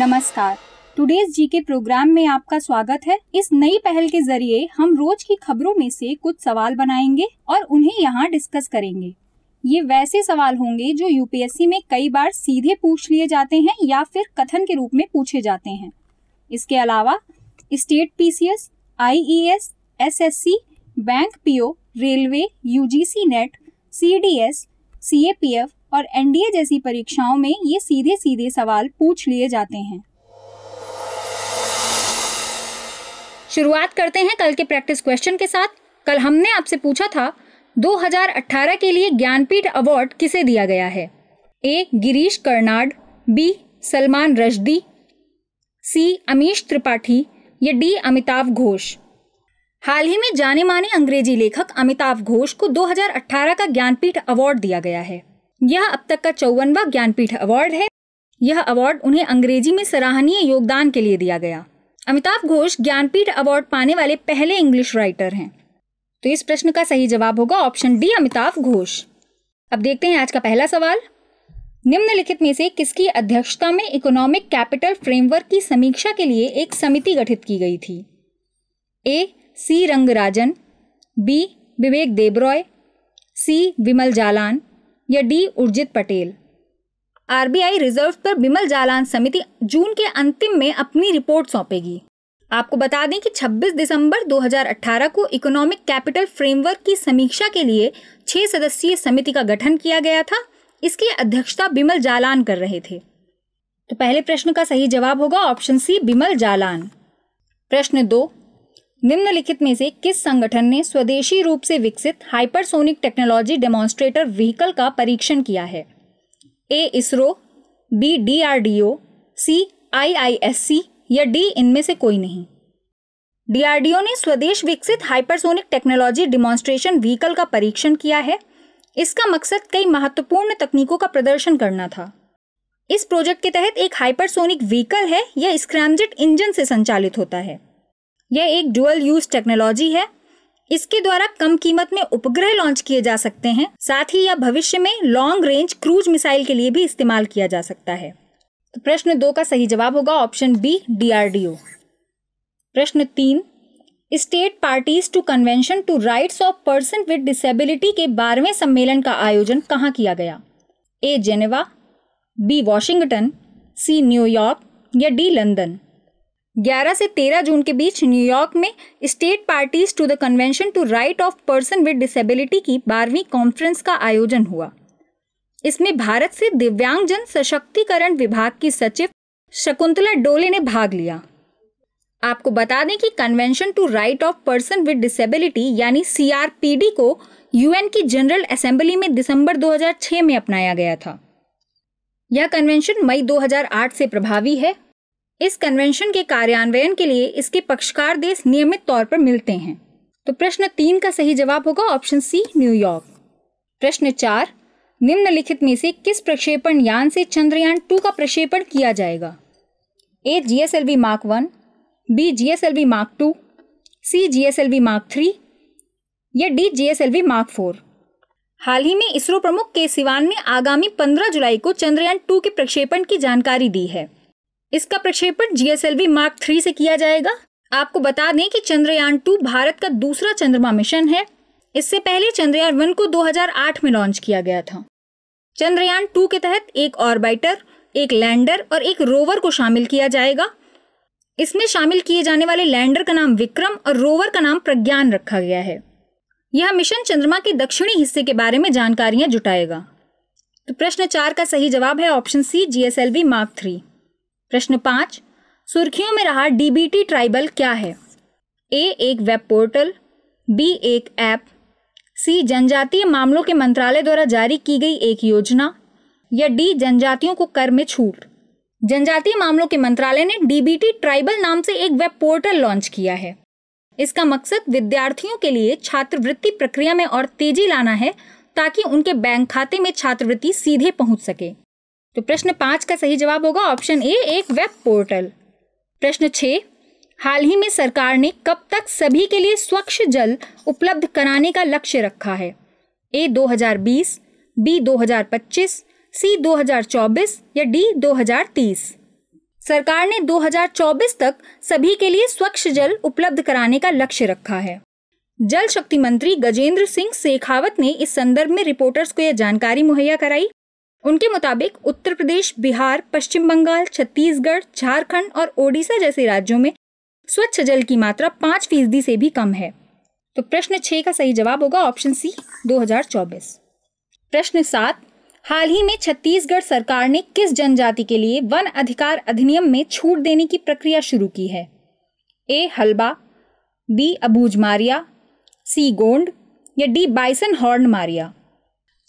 नमस्कार टुडेज जी के प्रोग्राम में आपका स्वागत है इस नई पहल के जरिए हम रोज की खबरों में से कुछ सवाल बनाएंगे और उन्हें यहाँ डिस्कस करेंगे ये वैसे सवाल होंगे जो यूपीएससी में कई बार सीधे पूछ लिए जाते हैं या फिर कथन के रूप में पूछे जाते हैं इसके अलावा state PCS, IES, SSC, bank PO railway UGC NET CDS, CAPF और एनडीए जैसी परीक्षाओं में ये सीधे सीधे सवाल पूछ लिए जाते हैं शुरुआत करते हैं कल के प्रैक्टिस क्वेश्चन के साथ कल हमने आपसे पूछा था 2018 के लिए ज्ञानपीठ अवार्ड किसे दिया गया है A Girish Karnad B Salman Rushdie C Amish Tripathi या डी अमिताभ घोष हाल ही में जाने माने अंग्रेजी लेखक अमिताभ घोष को 2018 का ज्ञानपीठ अवार्ड दिया गया है यह अब तक का चौवनवा ज्ञानपीठ अवार्ड है यह अवार्ड उन्हें अंग्रेजी में सराहनीय योगदान के लिए दिया गया अमिताभ घोष ज्ञानपीठ अवार्ड पाने वाले पहले इंग्लिश राइटर हैं तो इस प्रश्न का सही जवाब होगा ऑप्शन डी अमिताभ घोष अब देखते हैं आज का पहला सवाल निम्नलिखित में से किसकी अध्यक्षता में इकोनॉमिक कैपिटल फ्रेमवर्क की समीक्षा के लिए एक समिति गठित की गई थी A C Rangarajan B Vivek Debroy C Vimal Jalan या D Urjit Patel RBI reserve पर बिमल जालान समिति जून के अंतिम में अपनी रिपोर्ट सौंपेगी आपको बता दें कि 26 दिसंबर 2018 को इकोनॉमिक कैपिटल फ्रेमवर्क की समीक्षा के लिए छह सदस्यीय समिति का गठन किया गया था इसकी अध्यक्षता बिमल जालान कर रहे थे तो पहले प्रश्न का सही जवाब होगा ऑप्शन सी बिमल जालान प्रश्न दो निम्नलिखित में से किस संगठन ने स्वदेशी रूप से विकसित हाइपरसोनिक टेक्नोलॉजी डेमोन्स्ट्रेटर व्हीकल का परीक्षण किया है A ISRO B D R D O C I I S C या डी इनमें से कोई नहीं डीआरडीओ ने स्वदेश विकसित हाइपरसोनिक टेक्नोलॉजी डिमॉन्स्ट्रेशन व्हीकल का परीक्षण किया है इसका मकसद कई महत्वपूर्ण तकनीकों का प्रदर्शन करना था इस प्रोजेक्ट के तहत एक हाइपरसोनिक व्हीकल है यह स्क्रैमजेट इंजन से संचालित होता है यह एक डुअल यूज टेक्नोलॉजी है इसके द्वारा कम कीमत में उपग्रह लॉन्च किए जा सकते हैं साथ ही यह भविष्य में लॉन्ग रेंज क्रूज मिसाइल के लिए भी इस्तेमाल किया जा सकता है तो प्रश्न दो का सही जवाब होगा ऑप्शन बी डीआरडीओ प्रश्न तीन state parties to convention to rights of person with disability के बारहवें सम्मेलन का आयोजन कहाँ किया गया A Geneva B Washington C New York या डी लंदन 11 से 13 जून के बीच न्यूयॉर्क में state parties to the convention to right of person with disability की बारहवीं कॉन्फ्रेंस का आयोजन हुआ इसमें भारत से दिव्यांगजन सशक्तिकरण विभाग की सचिव शकुंतला डोले ने भाग लिया आपको बता दें कि convention to right of person with disability यानी सीआरपीडी को यूएन की जनरल असेंबली में दिसंबर 2006 में अपनाया गया था यह कन्वेंशन मई 2008 से प्रभावी है इस कन्वेंशन के कार्यान्वयन के लिए इसके पक्षकार देश नियमित तौर पर मिलते हैं तो प्रश्न तीन का सही जवाब होगा ऑप्शन सी न्यूयॉर्क प्रश्न चार निम्नलिखित में से किस प्रक्षेपण यान से चंद्रयान टू का प्रक्षेपण किया जाएगा A G S L V mark one B G S L V mark two C G S L V mark three या D G S L V mark four हाल ही में इसरो प्रमुख के सिवान ने आगामी 15 जुलाई को चंद्रयान टू के प्रक्षेपण की जानकारी दी है इसका प्रक्षेपण जीएसएलवी मार्क थ्री से किया जाएगा आपको बता दें कि चंद्रयान टू भारत का दूसरा चंद्रमा मिशन है इससे पहले चंद्रयान वन को 2008 में लॉन्च किया गया था चंद्रयान टू के तहत एक ऑर्बिटर एक लैंडर और एक रोवर को शामिल किया जाएगा इसमें शामिल किए जाने वाले लैंडर का नाम विक्रम और रोवर का नाम प्रज्ञान रखा गया है यह मिशन चंद्रमा के दक्षिणी हिस्से के बारे में जानकारियां जुटाएगा तो प्रश्न चार का सही जवाब है option C GSLV mark three प्रश्न पाँच सुर्खियों में रहा डीबीटी ट्राइबल क्या है ए एक वेब पोर्टल बी एक ऐप सी जनजातीय मामलों के मंत्रालय द्वारा जारी की गई एक योजना या डी जनजातियों को कर में छूट जनजातीय मामलों के मंत्रालय ने डीबीटी ट्राइबल नाम से एक वेब पोर्टल लॉन्च किया है इसका मकसद विद्यार्थियों के लिए छात्रवृत्ति प्रक्रिया में और तेजी लाना है ताकि उनके बैंक खाते में छात्रवृत्ति सीधे पहुंच सके तो प्रश्न पाँच का सही जवाब होगा ऑप्शन ए एक वेब पोर्टल प्रश्न छः हाल ही में सरकार ने कब तक सभी के लिए स्वच्छ जल उपलब्ध कराने का लक्ष्य रखा है ए 2020, बी 2025, सी 2024 या डी 2030। सरकार ने 2024 तक सभी के लिए स्वच्छ जल उपलब्ध कराने का लक्ष्य रखा है जल शक्ति मंत्री गजेंद्र सिंह शेखावत ने इस संदर्भ में रिपोर्टर्स को यह जानकारी मुहैया कराई उनके मुताबिक उत्तर प्रदेश बिहार पश्चिम बंगाल छत्तीसगढ़ झारखंड और ओडिशा जैसे राज्यों में स्वच्छ जल की मात्रा पाँच फीसदी से भी कम है तो प्रश्न छः का सही जवाब होगा ऑप्शन सी 2024। प्रश्न सात हाल ही में छत्तीसगढ़ सरकार ने किस जनजाति के लिए वन अधिकार अधिनियम में छूट देने की प्रक्रिया शुरू की है A Halba B Abuj Maria C Gond या D bison horn Maria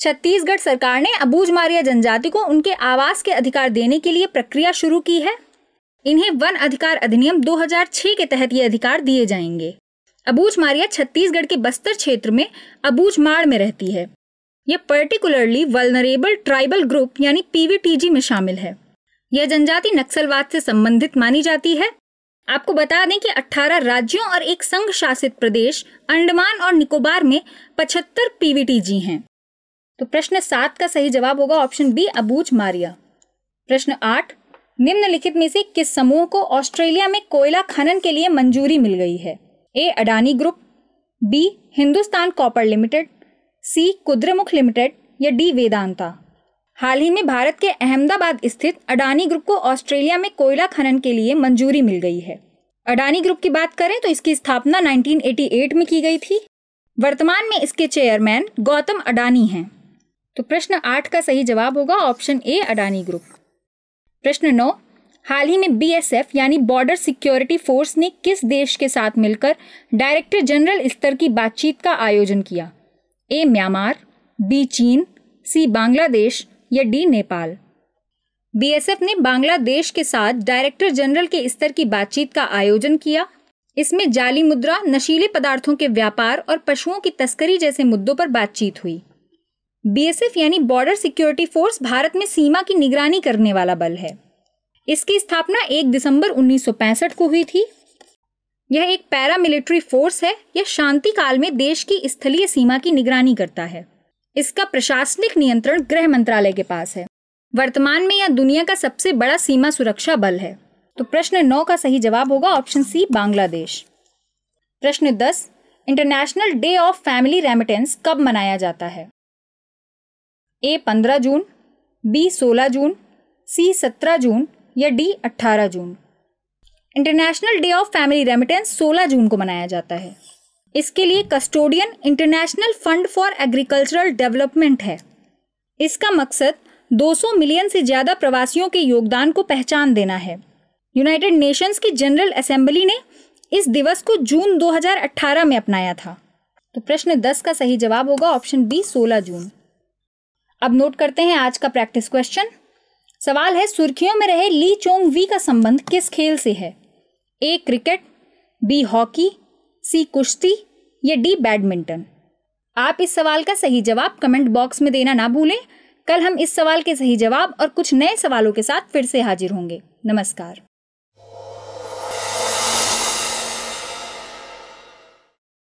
Chhattisgarh सरकार ने अबूज मारिया जनजाति को उनके आवास के अधिकार देने के लिए प्रक्रिया शुरू की है इन्हें वन अधिकार अधिनियम 2006 के तहत ये अधिकार दिए जाएंगे अबूज मारिया छत्तीसगढ़ के बस्तर क्षेत्र में अबूज में रहती है यह पर्टिकुलरली वलनरेबल ट्राइबल ग्रुप यानी पीवीटीजी में शामिल है यह जनजाति नक्सलवाद से संबंधित मानी जाती है आपको बता दें कि 18 राज्यों और एक संघ शासित प्रदेश अंडमान और निकोबार में 75 पीवीटीजी हैं तो प्रश्न सात का सही जवाब होगा ऑप्शन बी अबूज मारिया प्रश्न आठ निम्नलिखित में से किस समूह को ऑस्ट्रेलिया में कोयला खनन के लिए मंजूरी मिल गई है A Adani group B Hindustan copper limited C Kudremukh limited या डी वेदांता हाल ही में भारत के अहमदाबाद स्थित अडानी ग्रुप को ऑस्ट्रेलिया में कोयला खनन के लिए मंजूरी मिल गई है अडानी ग्रुप की बात करें तो इसकी स्थापना 1988 में की गई थी वर्तमान में इसके चेयरमैन गौतम अडानी हैं तो प्रश्न आठ का सही जवाब होगा ऑप्शन ए अडानी ग्रुप प्रश्न नौ हाल ही में बीएसएफ यानी बॉर्डर सिक्योरिटी फोर्स ने किस देश के साथ मिलकर डायरेक्टर जनरल स्तर की बातचीत का आयोजन किया ए म्यांमार बी चीन सी बांग्लादेश या डी नेपाल बीएसएफ ने बांग्लादेश के साथ डायरेक्टर जनरल के स्तर की बातचीत का आयोजन किया इसमें जाली मुद्रा नशीले पदार्थों के व्यापार और पशुओं की तस्करी जैसे मुद्दों पर बातचीत हुई बीएसएफ यानी बॉर्डर सिक्योरिटी फोर्स भारत में सीमा की निगरानी करने वाला बल है इसकी स्थापना 1 दिसंबर 1965 को हुई थी यह एक पैरामिलिट्री फोर्स है यह शांति काल में देश की स्थलीय सीमा की निगरानी करता है इसका प्रशासनिक नियंत्रण गृह मंत्रालय के पास है वर्तमान में यह दुनिया का सबसे बड़ा सीमा सुरक्षा बल है तो प्रश्न नौ का सही जवाब होगा ऑप्शन सी बांग्लादेश प्रश्न दस international day of family remittance कब मनाया जाता है ए पंद्रह जून बी सोलह जून सी सत्रह जून या डी अट्ठारह जून international day of family remittance सोलह जून को मनाया जाता है इसके लिए custodian international fund for agricultural development है इसका मकसद 200 मिलियन से ज़्यादा प्रवासियों के योगदान को पहचान देना है यूनाइटेड नेशंस की जनरल असेंबली ने इस दिवस को जून 2018 में अपनाया था तो प्रश्न 10 का सही जवाब होगा ऑप्शन बी 16 जून अब नोट करते हैं आज का प्रैक्टिस क्वेश्चन सवाल है सुर्खियों में रहे ली चोंग वी का संबंध किस खेल से है A cricket B hockey C कुश्ती या डी बैडमिंटन आप इस सवाल का सही जवाब कमेंट बॉक्स में देना ना भूलें कल हम इस सवाल के सही जवाब और कुछ नए सवालों के साथ फिर से हाजिर होंगे नमस्कार